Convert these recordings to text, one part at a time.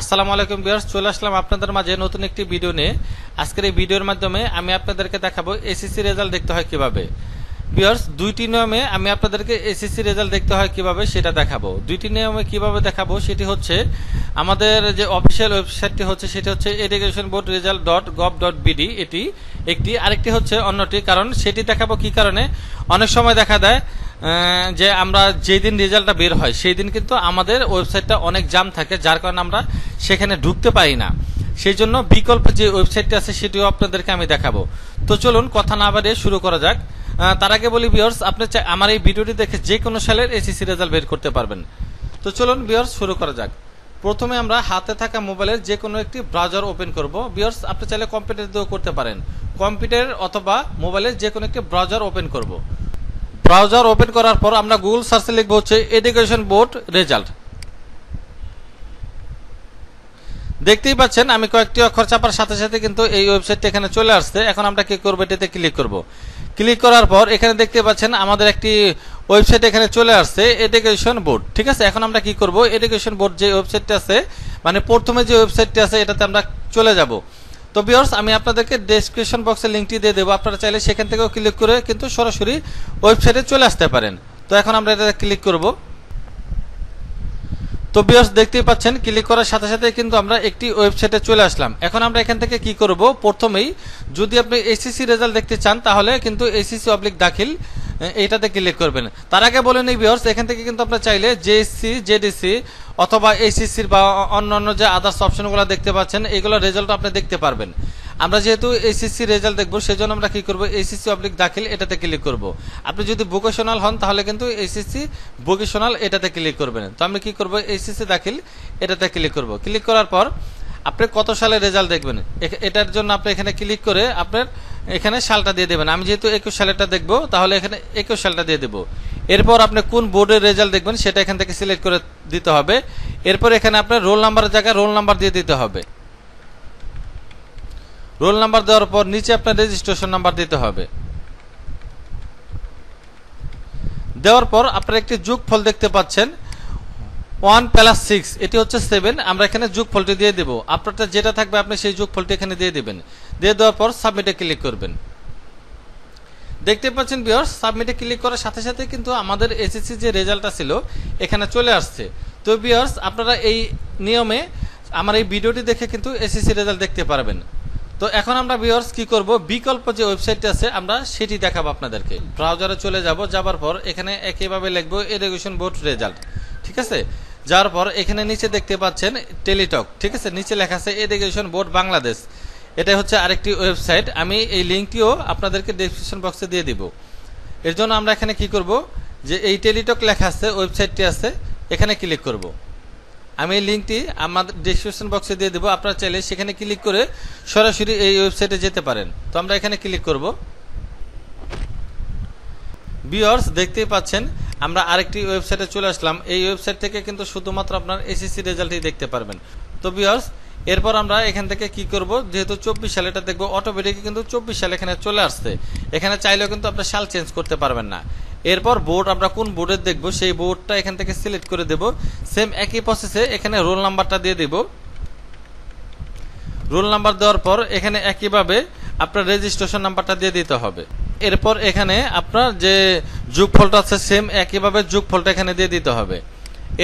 আসসালামু আলাইকুম বিয়ার্স চলে আসলাম আপনাদের মাঝে নতুন একটি ভিডিও নিয়ে আজকের এই ভিডিওর মাধ্যমে আমি আপনাদেরকে দেখাবো এসএসসি রেজাল্ট দেখতে হয় কিভাবে বিয়ার্স দুইটি নিয়মে আমি আপনাদেরকে এসএসসি রেজাল্ট দেখতে হয় কিভাবে সেটা দেখাবো দুইটি নিয়মে কিভাবে দেখাবো সেটি হচ্ছে আমাদের যে অফিসিয়াল ওয়েবসাইটটি হচ্ছে সেটি হচ্ছে education board result dot gov dot BD এটি একটি আরেকটি হচ্ছে অন্যটি কারণ সেটি দেখাবো কি কারণে অনেক সময় দেখা দেয় যে আমরা যেই দিন রেজাল্টটা বের হয় সেই দিন কিন্তু আমাদের ওয়েবসাইটটা অনেক জাম থাকে যার কারণে আমরা সেখানে ঢুকতে পারি না সেই জন্য বিকল্প যে ওয়েবসাইটটা আছে সেটিও আপনাদেরকে আমি দেখাবো তো চলুন কথা না বাড়িয়ে শুরু করা যাক তার আগে বলি বিয়ার্স আপনি আমার এই ভিডিওটি দেখে যে কোনো সালের এসিসি রেজাল্ট বের করতে পারবেন তো চলুন বিয়ার্স শুরু করা যাক প্রথমে আমরা হাতে থাকা মোবাইলের যে কোনো একটি ব্রাউজার ওপেন করব বিয়ার্স আপনি চাইলে কম্পিউটার দিয়েও করতে পারেন কম্পিউটার অথবা মোবাইলের যে কোনো একটি ব্রাউজার ওপেন করবো ব্রাউজার ওপেন করার পর আমরা গুগল সার্চে লিখব হচ্ছে এডুকেশন বোর্ড রেজাল্ট দেখতেই পাচ্ছেন আমি কয়েকটি অক্ষর চাপার সাথে সাথে কিন্তু এই ওয়েবসাইটটি এখানে চলে আসছে এখন আমরা কি করবো এটাতে ক্লিক করব ক্লিক করার পর এখানে দেখতে পাচ্ছেন আমাদের একটি ওয়েবসাইট এখানে চলে আসছে এডুকেশন বোর্ড ঠিক আছে এখন আমরা কি করব এডুকেশন বোর্ড যে ওয়েবসাইটটা আছে মানে প্রথমে যে ওয়েবসাইটটা আছে এটাতে আমরা চলে যাব তো বিয়ার্স আমি আপনাদেরকে ডেসক্রিপশন বক্সে লিঙ্কটি দিয়ে দেবো আপনারা চাইলে সেখান থেকেও ক্লিক করে কিন্তু সরাসরি ওয়েবসাইটে চলে আসতে পারেন তো এখন আমরা এটা ক্লিক করব তো বিয়ার্স দেখতেই পাচ্ছেন ক্লিক করার সাথে সাথে কিন্তু আমরা একটি ওয়েবসাইটে চলে আসলাম এখন আমরা এখান থেকে কি করব প্রথমেই যদি আপনি এসিসি রেজাল্ট দেখতে চান তাহলে কিন্তু এসিসি অবলিক দাখিল এইটাতে ক্লিক করবেন তার আগে বলে নিই বিহর্স এখান থেকে কিন্তু আপনার চাইলে জেএসসি জেডিসি অথবা এসিসির বা অন্য অন্য যে আদার্স অপশনগুলো দেখতে পাচ্ছেন এগুলোর রেজাল্ট আপনি দেখতে পারবেন আমরা যেহেতু এসএসসি রেজাল্ট দেখবো সেই জন্য আমরা কি করবো এসিসি অবলিক দাখিল এটাতে ক্লিক করব আপনি যদি ভোকেশনাল হন তাহলে কিন্তু এসিসি ভোকেশনাল এটাতে ক্লিক করবেন তো আমি কি করব এসিসি দাখিল এটাতে ক্লিক করব ক্লিক করার পর আপনি কত সালে রেজাল্ট দেখবেন এটার জন্য আপনি এখানে ক্লিক করে আপনার এখানে সালটা দিয়ে দেবেন আমি যেহেতু একুশ সালেরটা দেখব তাহলে এখানে একুশ সালটা দিয়ে দেবো এরপর আপনি কোন বোর্ডের রেজাল্ট দেখবেন সেটা এখান থেকে সিলেক্ট করে দিতে হবে এরপর এখানে আপনার রোল নাম্বারের জায়গায় রোল নাম্বার দিয়ে দিতে হবে রোল নাম্বার দেওয়ার পর নিচে আপনার রেজিস্ট্রেশন নাম্বার দিতে হবে দেওয়ার পর আপনার একটি যোগফল দেখতে পাচ্ছেন ওয়ান প্লাস সিক্স এটি হচ্ছে সেভেন আমরা এখানে যোগ ফলটি দিয়ে দেবো আপনারটা যেটা থাকবে আপনি সেই যোগ ফলটি এখানে দিয়ে দেবেন দিয়ে দেওয়ার পর সাবমিটে ক্লিক করবেন দেখতে পাচ্ছেন বিয়র্স সাবমিটে ক্লিক করার সাথে সাথে কিন্তু আমাদের এসএসসি যে রেজাল্টটা ছিল এখানে চলে আসছে তো বিয়র্স আপনারা এই নিয়মে আমার এই ভিডিওটি দেখে কিন্তু এসএসসি রেজাল্ট দেখতে পারবেন তো এখন আমরা বিয়র্স কি করব বিকল্প যে ওয়েবসাইটটি আছে আমরা সেটি দেখাবো আপনাদেরকে ব্রাউজারে চলে যাব যাবার পর এখানে একইভাবে লিখবো এডুকেশন বোর্ড রেজাল্ট ঠিক আছে যাওয়ার পর এখানে নিচে দেখতে পাচ্ছেন টেলিটক ঠিক আছে নিচে লেখা আছে এডুকেশন বোর্ড বাংলাদেশ এটা হচ্ছে আরেকটি ওয়েবসাইট আমি এই লিঙ্কটিও আপনাদেরকে ডিসক্রিপশন বক্সে দিয়ে দিব এর জন্য আমরা এখানে কি করব যে এই টেলিটক লেখা আছে ওয়েবসাইটটি আছে এখানে ক্লিক করব। আমি এই লিঙ্কটি আমাদের ডিসক্রিপশন বক্সে দিয়ে দেবো আপনারা চাইলে সেখানে ক্লিক করে সরাসরি এই ওয়েবসাইটে যেতে পারেন তো আমরা এখানে ক্লিক করব বিয়র্স দেখতেই পাচ্ছেন আমরা আরেকটি ওয়েবসাইটে চলে আসলাম এই ওয়েবসাইট থেকে কিন্তু শুধুমাত্র আপনার এসএসসি রেজাল্টই দেখতে পারবেন তো বিয়ার্স এরপর আমরা এখান থেকে কি করব যেহেতু চব্বিশ সাল এটা দেখবো অটোমেটিক কিন্তু চব্বিশ সাল এখানে চলে আসছে এখানে চাইলেও কিন্তু আপনার সাল চেঞ্জ করতে পারবেন না এরপর বোর্ড আমরা কোন বোর্ডের দেখবো সেই বোর্ডটা এখান থেকে সিলেক্ট করে দেব সেম একই প্রসেসে এখানে রোল নাম্বারটা দিয়ে দেব রোল নাম্বার দেওয়ার পর এখানে একইভাবে আপনার রেজিস্ট্রেশন নাম্বারটা দিয়ে দিতে হবে এরপর এখানে আপনার যে যোগফলটা আছে সেম একইভাবে যোগফলটা এখানে দিয়ে দিতে হবে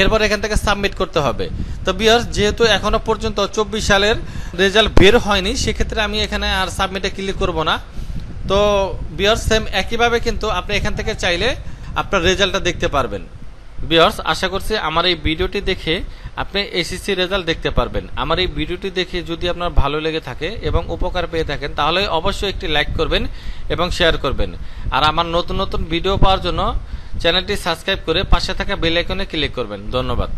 এরপর এখান থেকে সাবমিট করতে হবে তো বিয়ার্স যেহেতু এখনও পর্যন্ত চব্বিশ সালের রেজাল্ট বের হয়নি সেক্ষেত্রে আমি এখানে আর সাবমিটে ক্লিক করব না তো বিয়ার্স সেম একইভাবে কিন্তু আপনি এখান থেকে চাইলে আপনার রেজাল্টটা দেখতে পারবেন বিয়ার্স আশা করছি আমার এই ভিডিওটি দেখে আপনি এসএসসি রেজাল্ট দেখতে পারবেন আমার এই ভিডিওটি দেখে যদি আপনার ভালো লেগে থাকে এবং উপকার পেয়ে থাকেন তাহলে অবশ্যই একটি লাইক করবেন এবং শেয়ার করবেন আর আমার নতুন নতুন ভিডিও পাওয়ার জন্য চ্যানেলটি সাবস্ক্রাইব করে পাশে থাকা বেল আইকনে ক্লিক করবেন ধন্যবাদ